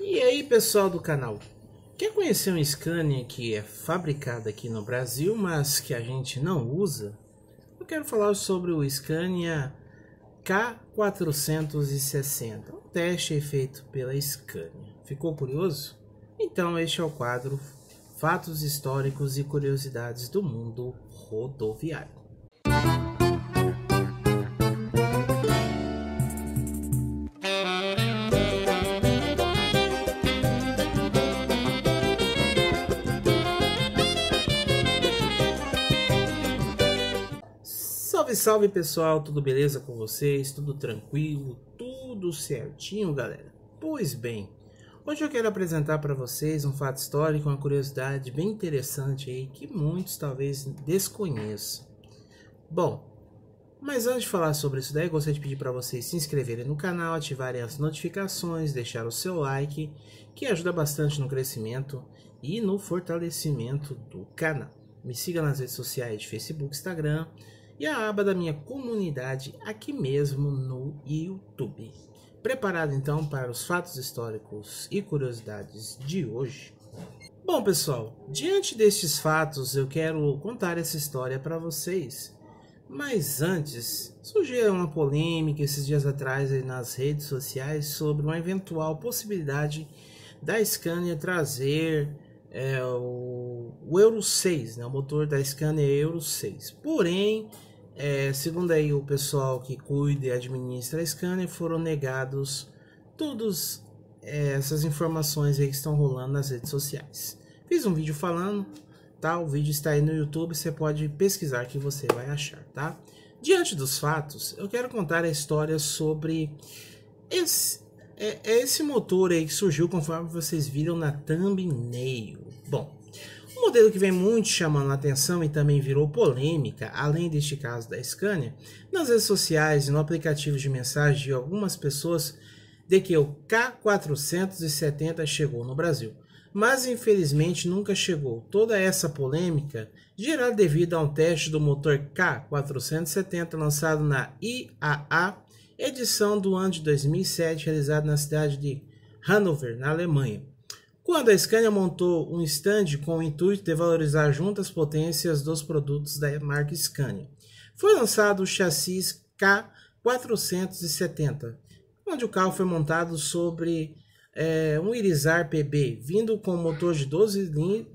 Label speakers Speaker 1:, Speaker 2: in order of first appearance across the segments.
Speaker 1: E aí pessoal do canal, quer conhecer um Scania que é fabricado aqui no Brasil, mas que a gente não usa? Eu quero falar sobre o Scania K460, é um teste feito pela Scania. Ficou curioso? Então este é o quadro Fatos Históricos e Curiosidades do Mundo Rodoviário. Salve pessoal, tudo beleza com vocês? Tudo tranquilo? Tudo certinho, galera? Pois bem, hoje eu quero apresentar para vocês um fato histórico, uma curiosidade bem interessante aí que muitos talvez desconheçam. Bom, mas antes de falar sobre isso daí, gostaria de pedir para vocês se inscreverem no canal, ativarem as notificações, deixar o seu like, que ajuda bastante no crescimento e no fortalecimento do canal. Me siga nas redes sociais de Facebook, Instagram, e a aba da minha comunidade aqui mesmo no YouTube. Preparado então para os fatos históricos e curiosidades de hoje? Bom, pessoal, diante destes fatos eu quero contar essa história para vocês. Mas antes, surgiu uma polêmica esses dias atrás nas redes sociais sobre uma eventual possibilidade da Scania trazer é, o, o Euro 6, né, o motor da Scania Euro 6. Porém, é, segundo aí o pessoal que cuida e administra a Scanner, foram negados todas é, essas informações aí que estão rolando nas redes sociais. Fiz um vídeo falando, tá? O vídeo está aí no YouTube, você pode pesquisar que você vai achar, tá? Diante dos fatos, eu quero contar a história sobre esse, é, é esse motor aí que surgiu conforme vocês viram na thumbnail. Bom, um modelo que vem muito chamando a atenção e também virou polêmica, além deste caso da Scania, nas redes sociais e no aplicativo de mensagem de algumas pessoas, de que o K470 chegou no Brasil. Mas infelizmente nunca chegou. Toda essa polêmica gerada devido a um teste do motor K470 lançado na IAA, edição do ano de 2007, realizado na cidade de Hannover, na Alemanha quando a Scania montou um stand com o intuito de valorizar juntas as potências dos produtos da marca Scania. Foi lançado o chassi K470, onde o carro foi montado sobre é, um Irizar PB, vindo com motor de 12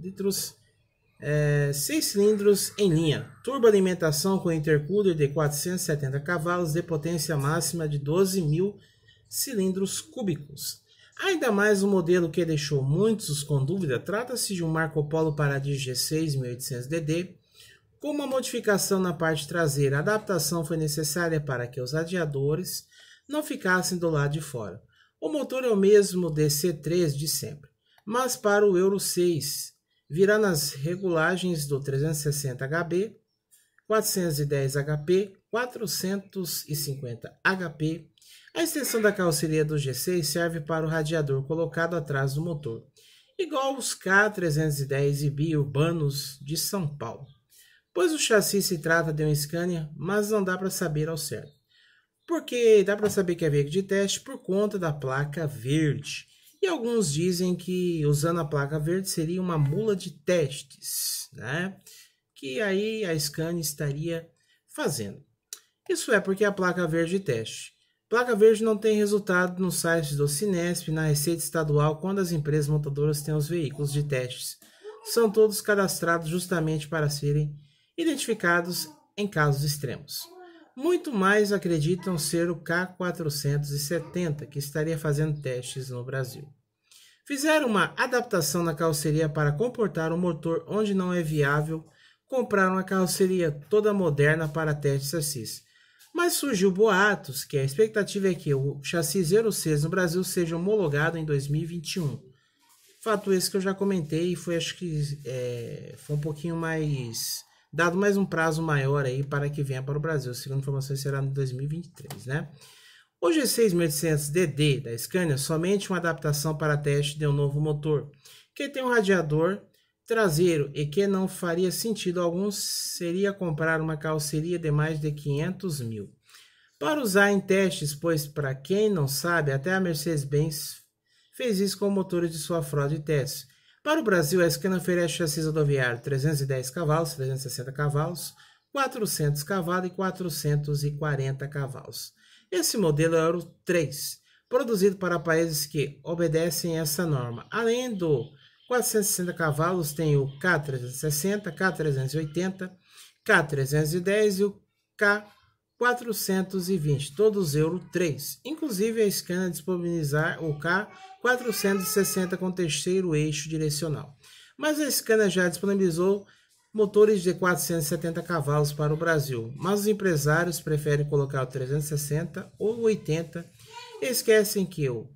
Speaker 1: litros, é, eh, 6 cilindros em linha, turboalimentação com intercooler de 470 cavalos de potência máxima de 12 mil cilindros cúbicos Ainda mais o um modelo que deixou muitos com dúvida, trata-se de um Marco Polo Paradis G6 1800DD. Com uma modificação na parte traseira, a adaptação foi necessária para que os radiadores não ficassem do lado de fora. O motor é o mesmo DC3 de sempre, mas para o Euro 6 virá nas regulagens do 360 HB, 410 HP, 450 HP a extensão da carroceria do G6 serve para o radiador colocado atrás do motor, igual os K310 e bi urbanos de São Paulo. Pois o chassi se trata de um Scania, mas não dá para saber ao certo. Porque dá para saber que é veículo de teste por conta da placa verde. E alguns dizem que usando a placa verde seria uma mula de testes, né? Que aí a Scania estaria fazendo. Isso é porque a placa verde teste Placa Verde não tem resultado no site do Cinesp na Receita Estadual quando as empresas montadoras têm os veículos de testes. São todos cadastrados justamente para serem identificados em casos extremos. Muito mais acreditam ser o K470, que estaria fazendo testes no Brasil. Fizeram uma adaptação na carroceria para comportar o um motor onde não é viável. Compraram uma carroceria toda moderna para testes assis. Mas surgiu boatos que a expectativa é que o chassi 06 no Brasil seja homologado em 2021. Fato esse que eu já comentei e foi acho que é, foi um pouquinho mais dado mais um prazo maior aí para que venha para o Brasil. Segundo informações será em 2023, né? O G6800DD da Scania somente uma adaptação para teste de um novo motor, que tem um radiador traseiro e que não faria sentido algum seria comprar uma calceria de mais de 500 mil. Para usar em testes, pois para quem não sabe, até a Mercedes-Benz fez isso com motores de sua frota de testes. Para o Brasil, a Scania oferece chassis rodoviário 310 cavalos, 360 cavalos, 400 cavalos e 440 cavalos. Esse modelo é o 3, produzido para países que obedecem essa norma. Além do 460 cavalos tem o K360, K380, K310 e o K420, todos Euro 3. Inclusive, a Scania disponibilizar o K460 com terceiro eixo direcional. Mas a Scania já disponibilizou motores de 470 cavalos para o Brasil, mas os empresários preferem colocar o 360 ou 80 e esquecem que o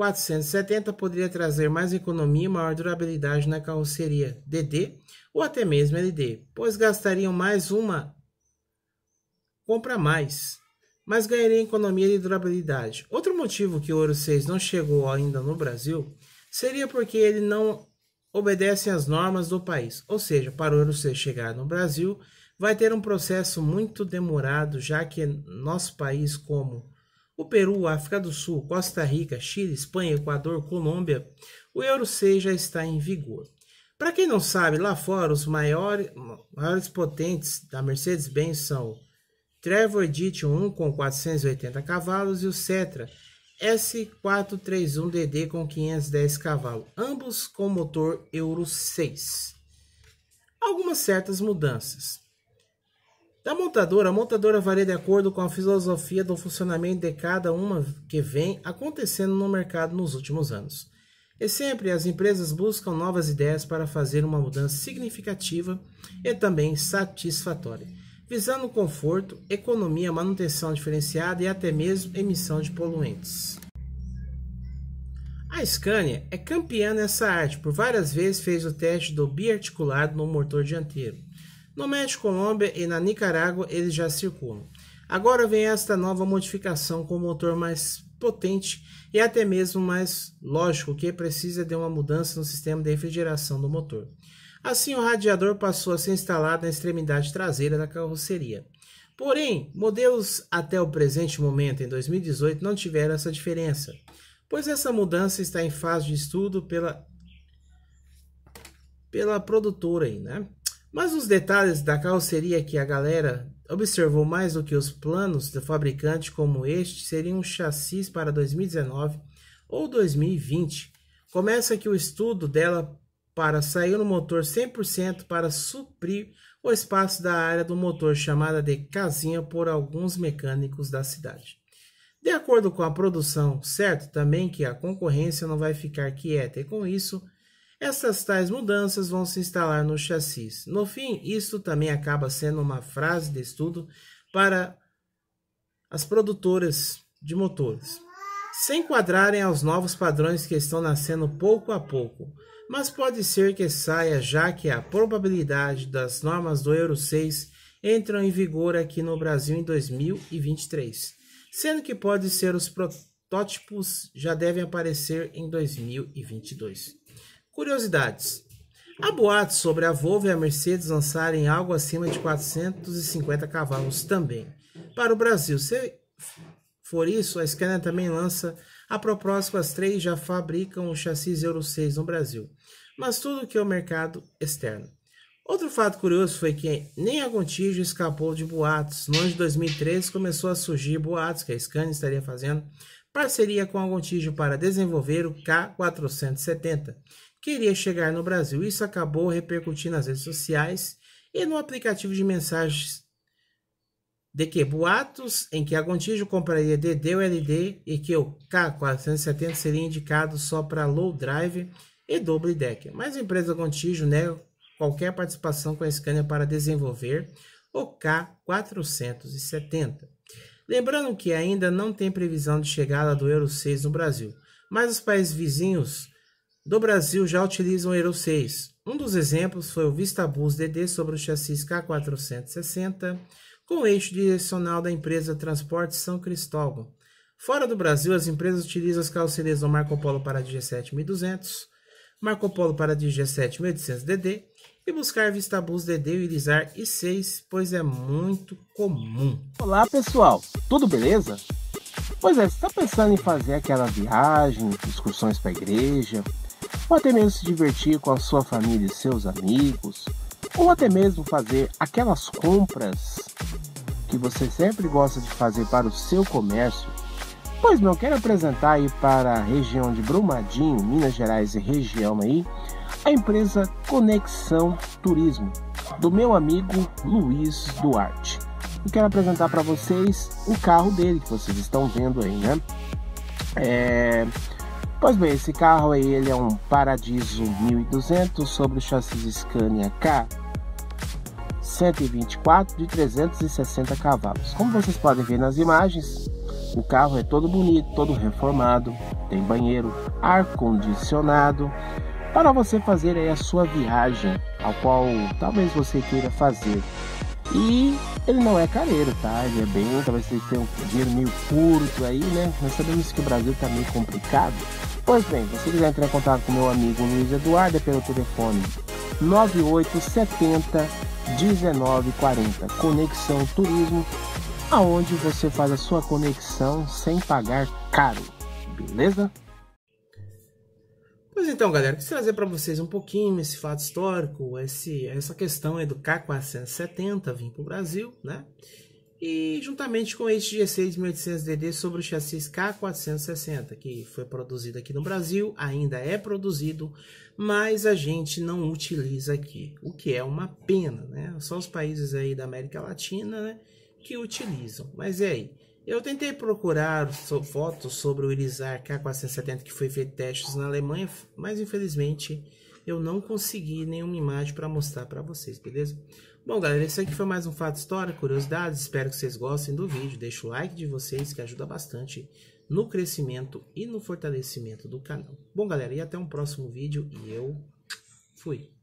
Speaker 1: 470 poderia trazer mais economia e maior durabilidade na carroceria DD ou até mesmo LD, pois gastariam mais uma compra mais, mas ganhariam economia e durabilidade. Outro motivo que o Ouro 6 não chegou ainda no Brasil seria porque ele não obedece às normas do país, ou seja, para o Ouro 6 chegar no Brasil vai ter um processo muito demorado, já que nosso país como o Peru, África do Sul, Costa Rica, Chile, Espanha, Equador, Colômbia, o Euro 6 já está em vigor. Para quem não sabe, lá fora os maiores, maiores potentes da Mercedes-Benz são o Trevor Edition 1 com 480 cavalos e o Setra S431DD com 510 cavalos, ambos com motor Euro 6. Algumas certas mudanças. Da montadora, a montadora varia de acordo com a filosofia do funcionamento de cada uma que vem acontecendo no mercado nos últimos anos. E sempre as empresas buscam novas ideias para fazer uma mudança significativa e também satisfatória, visando conforto, economia, manutenção diferenciada e até mesmo emissão de poluentes. A Scania é campeã nessa arte, por várias vezes fez o teste do biarticulado no motor dianteiro no México, Colômbia e na Nicarágua eles já circulam. Agora vem esta nova modificação com motor mais potente e até mesmo mais lógico, que precisa de uma mudança no sistema de refrigeração do motor. Assim, o radiador passou a ser instalado na extremidade traseira da carroceria. Porém, modelos até o presente momento, em 2018, não tiveram essa diferença, pois essa mudança está em fase de estudo pela, pela produtora. Aí, né? Mas os detalhes da carroceria que a galera observou mais do que os planos do fabricante como este seriam um chassis para 2019 ou 2020. Começa que o estudo dela para sair no motor 100% para suprir o espaço da área do motor chamada de casinha por alguns mecânicos da cidade. De acordo com a produção, certo também que a concorrência não vai ficar quieta e com isso essas tais mudanças vão se instalar no chassi. No fim, isso também acaba sendo uma frase de estudo para as produtoras de motores, se enquadrarem aos novos padrões que estão nascendo pouco a pouco, mas pode ser que saia já que a probabilidade das normas do Euro 6 entram em vigor aqui no Brasil em 2023, sendo que pode ser os protótipos já devem aparecer em 2022. Curiosidades. Há boatos sobre a Volvo e a Mercedes lançarem algo acima de 450 cavalos também para o Brasil. Se for isso, a Scania também lança a propósito, as três já fabricam o chassis Euro 6 no Brasil, mas tudo que é o mercado externo. Outro fato curioso foi que nem a Gontijo escapou de boatos. No ano de 2013 começou a surgir boatos que a Scania estaria fazendo parceria com a Gontijo para desenvolver o K470, queria chegar no Brasil. Isso acabou repercutindo nas redes sociais e no aplicativo de mensagens. De que boatos em que a Gontijo compraria DD ou LD e que o K470 seria indicado só para low drive e double deck. Mas a empresa Gontijo nega qualquer participação com a Scania para desenvolver o K470. Lembrando que ainda não tem previsão de chegada do Euro 6 no Brasil, mas os países vizinhos do Brasil já utilizam Euro 6. Um dos exemplos foi o Vistabus DD sobre o chassi K460, com eixo direcional da empresa Transporte São Cristóvão. Fora do Brasil, as empresas utilizam as carrocerias do Marco Polo para DG7200, Marco Polo para DG7800DD e buscar Vistabus DD e Irizar I6, pois é muito comum. Olá pessoal, tudo beleza? Pois é, você está pensando em fazer aquela viagem, excursões para a igreja, ou até mesmo se divertir com a sua família e seus amigos, ou até mesmo fazer aquelas compras que você sempre gosta de fazer para o seu comércio. Pois não, quero apresentar aí para a região de Brumadinho, Minas Gerais e região aí, a empresa Conexão Turismo, do meu amigo Luiz Duarte. E quero apresentar para vocês o carro dele que vocês estão vendo aí, né? É Pois bem, esse carro aí ele é um Paradiso 1200 sobre o chassi Scania K 124 de 360 cavalos. Como vocês podem ver nas imagens, o carro é todo bonito, todo reformado, tem banheiro, ar condicionado para você fazer aí a sua viagem, ao qual talvez você queira fazer. E ele não é careiro, tá? Ele é bem, talvez você tenha um dinheiro meio curto aí, né? Nós sabemos que o Brasil tá meio complicado, Pois bem, se quiser entrar em contato com meu amigo Luiz Eduardo é pelo telefone 9870 1940 Conexão Turismo, aonde você faz a sua conexão sem pagar caro, beleza? Pois então, galera, quis trazer para vocês um pouquinho esse fato histórico, esse, essa questão aí do K470 vir para o Brasil, né? e juntamente com este g 6800 dd sobre o chassi K460, que foi produzido aqui no Brasil, ainda é produzido, mas a gente não utiliza aqui, o que é uma pena, né? Só os países aí da América Latina né, que utilizam, mas é aí. Eu tentei procurar so fotos sobre o Irizar K470 que foi feito testes na Alemanha, mas infelizmente eu não consegui nenhuma imagem para mostrar para vocês, beleza? Bom, galera, esse aqui foi mais um fato histórico, curiosidades. Espero que vocês gostem do vídeo. Deixa o like de vocês que ajuda bastante no crescimento e no fortalecimento do canal. Bom, galera, e até um próximo vídeo e eu fui.